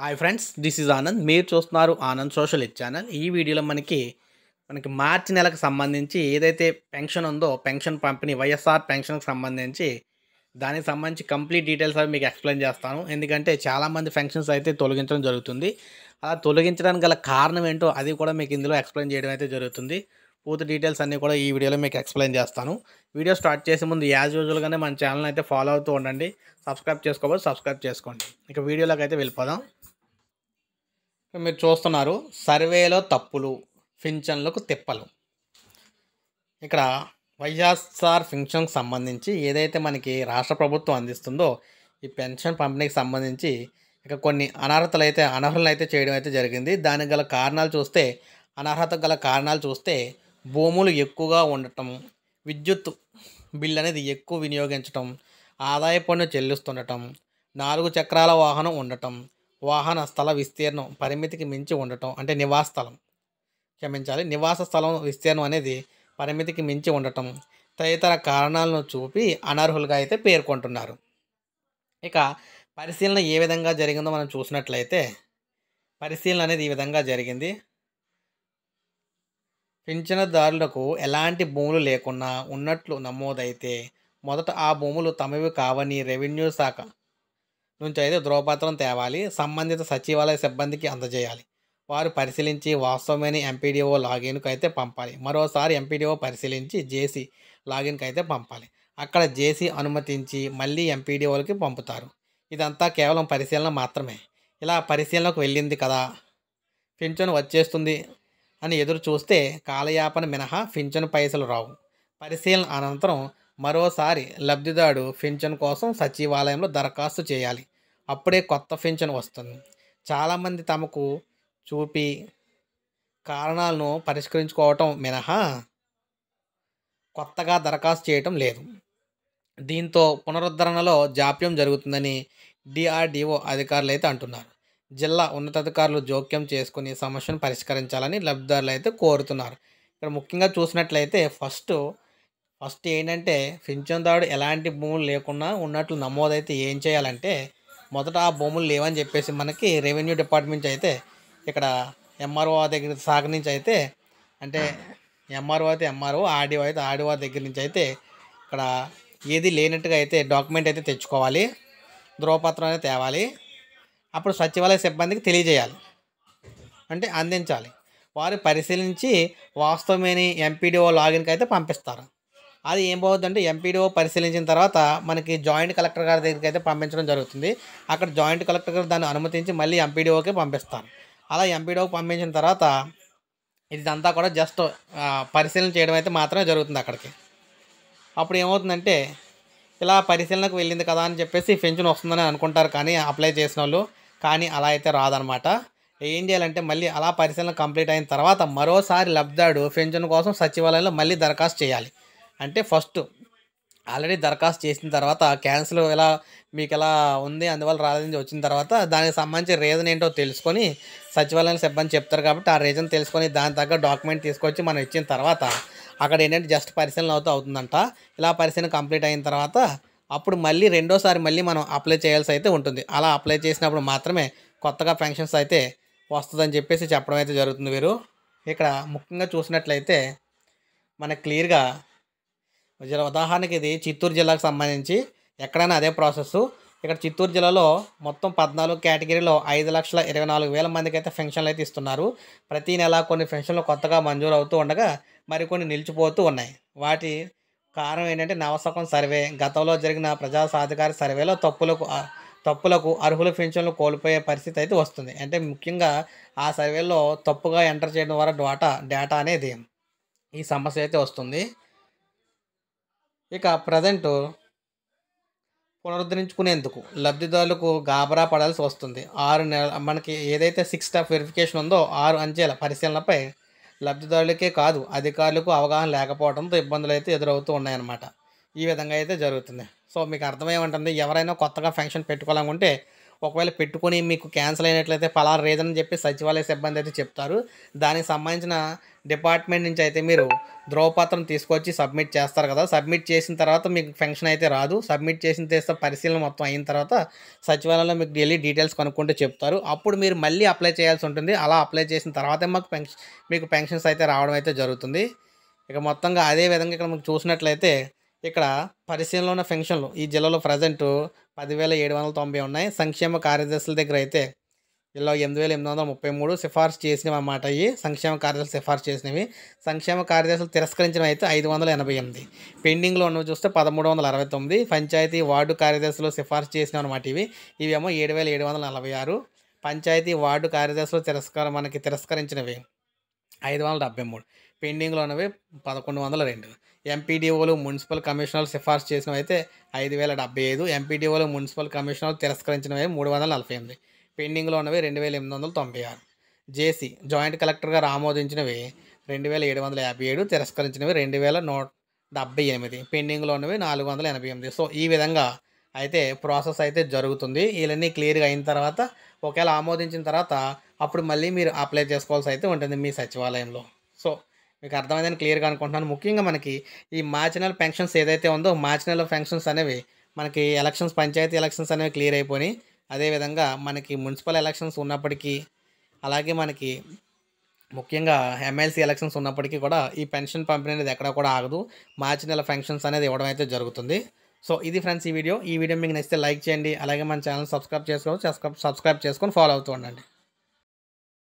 hi friends this is Anand మీరు చూస్తున్నారు Anand social channel ఈ వీడియోలో మనకి మనకి మార్చి నెలకు సంబంధించి ఏదైతే పెన్షన్ ఉందో పెన్షన్ పంపిణీ వైఎస్ఆర్ పెన్షన్కి సంబంధించి దానికి సంబంధించి కంప్లీట్ డీటెయిల్స్ అవి మీకు ఎక్స్ప్లెయిన్ చేస్తాను ఎందుకంటే చాలామంది పెన్షన్స్ అయితే తొలగించడం జరుగుతుంది అలా తొలగించడానికి గల కారణం ఏంటో అది కూడా మీకు ఇందులో ఎక్స్ప్లెయిన్ చేయడం అయితే జరుగుతుంది పూర్తి డీటెయిల్స్ అన్నీ కూడా ఈ వీడియోలో మీకు ఎక్స్ప్లెయిన్ చేస్తాను వీడియో స్టార్ట్ చేసే ముందు యాజ్ యూజువల్గానే మన ఛానల్ అయితే ఫాలో అవుతూ ఉండండి సబ్స్క్రైబ్ చేసుకోవాలి సబ్స్క్రైబ్ చేసుకోండి ఇక వీడియోలోకి అయితే వెళ్ళిపోదాం మీరు చూస్తున్నారు సర్వేలో తప్పులు పింఛన్లకు తిప్పలు ఇక్కడ వైఎస్ఆర్ పింఛన్కి సంబంధించి ఏదైతే మనకి రాష్ట్ర ప్రభుత్వం అందిస్తుందో ఈ పెన్షన్ పంపిణీకి సంబంధించి ఇక కొన్ని అనర్హతలు అయితే అనర్హులను అయితే చేయడం అయితే జరిగింది దానికి గల కారణాలు చూస్తే అనర్హత గల కారణాలు చూస్తే భూములు ఎక్కువగా ఉండటం విద్యుత్ బిల్ అనేది ఎక్కువ వినియోగించటం ఆదాయ పన్ను చెల్లిస్తుండటం నాలుగు చక్రాల వాహనం ఉండటం వాహన స్థల విస్తీర్ణం పరిమితికి మించి ఉండటం అంటే నివాస స్థలం క్షమించాలి నివాస స్థలం విస్తీర్ణం అనేది పరిమితికి మించి ఉండటం తదితర కారణాలను చూపి అనర్హులుగా అయితే పేర్కొంటున్నారు ఇక పరిశీలన ఏ విధంగా జరిగిందో మనం చూసినట్లయితే పరిశీలన అనేది ఈ విధంగా జరిగింది పింఛనదారులకు ఎలాంటి భూములు లేకున్నా ఉన్నట్లు నమోదైతే మొదట ఆ భూములు తమవి కావని రెవెన్యూ శాఖ నుంచి అయితే ధ్రువపత్రం తేవాలి సంబంధిత సచివాలయ సిబ్బందికి అందజేయాలి వారు పరిశీలించి వాస్తవమైన ఎంపీడీఓ లాగిన్కు అయితే పంపాలి మరోసారి ఎంపీడీఓ పరిశీలించి జేసీ లాగిన్కి అయితే పంపాలి అక్కడ జేసీ అనుమతించి మళ్ళీ ఎంపీడీఓలకి పంపుతారు ఇదంతా కేవలం పరిశీలన మాత్రమే ఇలా పరిశీలనకు వెళ్ళింది కదా పింఛను వచ్చేస్తుంది అని ఎదురు చూస్తే కాలయాపన మినహా పింఛను పైసలు రావు పరిశీలన అనంతరం మరోసారి లబ్ధిదారుడు పింఛన్ కోసం సచివాలయంలో దరఖాస్తు చేయాలి అప్పుడే కొత్త పింఛను వస్తుంది చాలామంది తమకు చూపి కారణాలను పరిష్కరించుకోవటం మినహా కొత్తగా దరఖాస్తు చేయటం లేదు దీంతో పునరుద్ధరణలో జాప్యం జరుగుతుందని డిఆర్డిఓ అధికారులు అయితే అంటున్నారు జిల్లా ఉన్నతాధికారులు జోక్యం చేసుకుని సమస్యను పరిష్కరించాలని లబ్ధిదారులు అయితే కోరుతున్నారు ఇక్కడ ముఖ్యంగా చూసినట్లయితే ఫస్ట్ ఫస్ట్ ఏంటంటే పింఛన్దారుడు ఎలాంటి భూములు లేకుండా ఉన్నట్లు నమోదైతే ఏం చేయాలంటే మొదట ఆ భూములు లేవని చెప్పేసి మనకి రెవెన్యూ డిపార్ట్మెంట్ అయితే ఇక్కడ ఎంఆర్ఓ దగ్గర శాఖ నుంచి అయితే అంటే ఎంఆర్ఓ అయితే ఎంఆర్ఓ ఆర్డీఓ అయితే ఆర్డీఓ దగ్గర నుంచి అయితే ఇక్కడ ఏది లేనట్టుగా అయితే డాక్యుమెంట్ అయితే తెచ్చుకోవాలి ధ్రువపత్రం అయితే తేవాలి అప్పుడు సచివాలయ సిబ్బందికి తెలియజేయాలి అంటే అందించాలి వారు పరిశీలించి వాస్తవమైన ఎంపీడీఓ లాగిన్కి అయితే పంపిస్తారు అది ఏం పోవద్దంటే ఎంపీడీఓ పరిశీలించిన తర్వాత మనకి జాయింట్ కలెక్టర్ గారి దగ్గరికి అయితే పంపించడం జరుగుతుంది అక్కడ జాయింట్ కలెక్టర్ గారు దాన్ని అనుమతించి మళ్ళీ ఎంపీడీఓకే పంపిస్తాను అలా ఎంపీడీఓకి పంపించిన తర్వాత ఇదంతా కూడా జస్ట్ పరిశీలన చేయడం అయితే మాత్రమే జరుగుతుంది అక్కడికి అప్పుడు ఏమవుతుందంటే ఇలా పరిశీలనకు వెళ్ళింది కదా అని చెప్పేసి పెన్షన్ వస్తుందని అనుకుంటారు కానీ అప్లై చేసిన వాళ్ళు కానీ అలా అయితే రాదనమాట ఏం చేయాలంటే మళ్ళీ అలా పరిశీలన కంప్లీట్ అయిన తర్వాత మరోసారి లబ్ధాడు పెన్షన్ కోసం సచివాలయంలో మళ్ళీ దరఖాస్తు చేయాలి అంటే ఫస్ట్ ఆల్రెడీ దరఖాస్తు చేసిన తర్వాత క్యాన్సిల్ ఎలా మీకు ఎలా ఉంది అందువల్ల రాలేదని వచ్చిన తర్వాత దానికి సంబంధించి రీజన్ ఏంటో తెలుసుకొని సచివాలయం సిబ్బంది చెప్తారు కాబట్టి ఆ రీజన్ తెలుసుకొని దాని తగ్గ డాక్యుమెంట్ తీసుకొచ్చి మనం ఇచ్చిన తర్వాత అక్కడ ఏంటంటే జస్ట్ పరిశీలన అవుతూ అవుతుందంట ఇలా పరిశీలన కంప్లీట్ అయిన తర్వాత అప్పుడు మళ్ళీ రెండోసారి మళ్ళీ మనం అప్లై చేయాల్సి అయితే ఉంటుంది అలా అప్లై చేసినప్పుడు మాత్రమే కొత్తగా పెన్షన్స్ అయితే వస్తుందని చెప్పేసి చెప్పడం అయితే జరుగుతుంది వీరు ఇక్కడ ముఖ్యంగా చూసినట్లయితే మనకు క్లియర్గా ఉదాహరణకి ఇది చిత్తూరు జిల్లాకు సంబంధించి ఎక్కడైనా అదే ప్రాసెస్ ఇక్కడ చిత్తూరు జిల్లాలో మొత్తం పద్నాలుగు కేటగిరీలో ఐదు లక్షల ఇరవై నాలుగు వేల మందికి అయితే పెన్షన్లు అయితే ఇస్తున్నారు ప్రతి నెల కొన్ని పెన్షన్లు కొత్తగా మంజూరు అవుతూ ఉండగా మరికొన్ని నిలిచిపోతూ ఉన్నాయి వాటి కారణం ఏంటంటే నవసకం సర్వే గతంలో జరిగిన ప్రజా సాధికార సర్వేలో తప్పులకు తప్పులకు అర్హుల పెన్షన్లు కోల్పోయే పరిస్థితి అయితే వస్తుంది అంటే ముఖ్యంగా ఆ సర్వేలో తప్పుగా ఎంటర్ చేయడం ద్వారా డేటా డేటా అనేది ఈ సమస్య అయితే వస్తుంది ఇక ప్రజెంట్ పునరుద్ధరించుకునేందుకు లబ్ధిదారులకు గాబరా పడాల్సి వస్తుంది ఆరు నెల మనకి ఏదైతే సిక్స్ స్టాఫ్ వెరిఫికేషన్ ఉందో ఆరు అంచెల పరిశీలనపై లబ్ధిదారులకే కాదు అధికారులకు అవగాహన లేకపోవడంతో ఇబ్బందులు అయితే ఎదురవుతూ ఉన్నాయన్నమాట ఈ విధంగా అయితే జరుగుతుంది సో మీకు అర్థమై ఉంటుంది ఎవరైనా కొత్తగా ఫంక్షన్ పెట్టుకోవాలనుకుంటే ఒకవేళ పెట్టుకొని మీకు క్యాన్సిల్ అయినట్లయితే ఫలానా రీజన్ అని చెప్పి సచివాలయ సిబ్బంది అయితే చెప్తారు దానికి సంబంధించిన డిపార్ట్మెంట్ నుంచి అయితే మీరు ధ్రువపత్రం తీసుకొచ్చి సబ్మిట్ చేస్తారు కదా సబ్మిట్ చేసిన తర్వాత మీకు ఫంక్షన్ అయితే రాదు సబ్మిట్ చేసిన తర్వాత పరిశీలన మొత్తం అయిన తర్వాత సచివాలయంలో మీకు డైలీ డీటెయిల్స్ కనుక్కుంటూ చెప్తారు అప్పుడు మీరు మళ్ళీ అప్లై చేయాల్సి ఉంటుంది అలా అప్లై చేసిన తర్వాతే మాకు పెన్షన్ మీకు పెన్షన్స్ అయితే రావడం అయితే జరుగుతుంది ఇక మొత్తంగా అదే విధంగా ఇక్కడ మీకు చూసినట్లయితే ఇక్కడ పరిశీలనలో ఉన్న ఫెన్షన్లు ఈ జిల్లాలో ప్రజెంట్ పదివేల ఏడు వందల తొంభై ఉన్నాయి సంక్షేమ కార్యదర్శుల దగ్గర అయితే జిల్లా ఎనిమిది వేల ఎనిమిది వందల ముప్పై మూడు సిఫార్సు చేసినవి అన్నమాట అవి సంక్షేమ కార్యదర్శులు సిఫార్సు చేసినవి సంక్షేమ కార్యదర్శులు తిరస్కరించినవి అయితే ఐదు వందల ఎనభై ఎనిమిది పెండింగ్లో ఉన్నవి చూస్తే పదమూడు వందల అరవై తొమ్మిది పంచాయతీ వార్డు కార్యదర్శులు సిఫార్సు చేసినవి అనమాట ఇవి ఇవేమో ఏడు వేల ఏడు వందల నలభై ఆరు పంచాయతీ వార్డు కార్యదర్శులు తిరస్కారం మనకి తిరస్కరించినవి ఐదు వందల డెబ్బై మూడు పెండింగ్లో ఉన్నవి పదకొండు వందల రెండు ఎంపీడీఓలు మున్సిపల్ కమిషనర్లు సిఫార్సు చేసినవి అయితే ఐదు వేల డెబ్బై ఐదు ఎంపీడీఓలు మున్సిపల్ కమిషనర్లు తిరస్కరించినవి మూడు వందల నలభై ఎనిమిది పెండింగ్లో ఉన్నవి రెండు వేల ఎనిమిది వందల తొంభై ఆరు జేసీ జాయింట్ కలెక్టర్గా ఆమోదించినవి రెండు వేల ఏడు వందల యాభై ఏడు తిరస్కరించినవి రెండు వేల నూట డెబ్బై ఎనిమిది పెండింగ్లో ఉన్నవి నాలుగు వందల ఎనభై ఎనిమిది సో ఈ విధంగా అయితే ప్రాసెస్ అయితే జరుగుతుంది వీళ్ళన్నీ క్లియర్గా అయిన తర్వాత ఒకవేళ ఆమోదించిన తర్వాత అప్పుడు మళ్ళీ మీరు అప్లై చేసుకోవాల్సి అయితే ఉంటుంది మీ సచివాలయంలో సో మీకు అర్థమైందని క్లియర్గా అనుకుంటున్నాను ముఖ్యంగా మనకి ఈ మార్చినల్ పెన్షన్స్ ఏదైతే ఉందో మార్చినల్ పెన్షన్స్ అనేవి మనకి ఎలక్షన్స్ పంచాయతీ ఎలక్షన్స్ అనేవి క్లియర్ అయిపోయి అదేవిధంగా మనకి మున్సిపల్ ఎలక్షన్స్ ఉన్నప్పటికీ అలాగే మనకి ముఖ్యంగా ఎమ్మెల్సీ ఎలక్షన్స్ ఉన్నప్పటికీ కూడా ఈ పెన్షన్ పంపిణీ అనేది ఎక్కడ కూడా ఆగదు మార్చి నెల ఫంక్షన్స్ అనేది ఇవ్వడం అయితే జరుగుతుంది సో ఇది ఫ్రెండ్స్ ఈ వీడియో ఈ వీడియో మీకు నచ్చితే లైక్ చేయండి అలాగే మన ఛానల్ సబ్స్క్రైబ్ చేసుకోవచ్చు సబ్స్క్రైబ్ చేసుకొని ఫాలో అవుతూ ఉండండి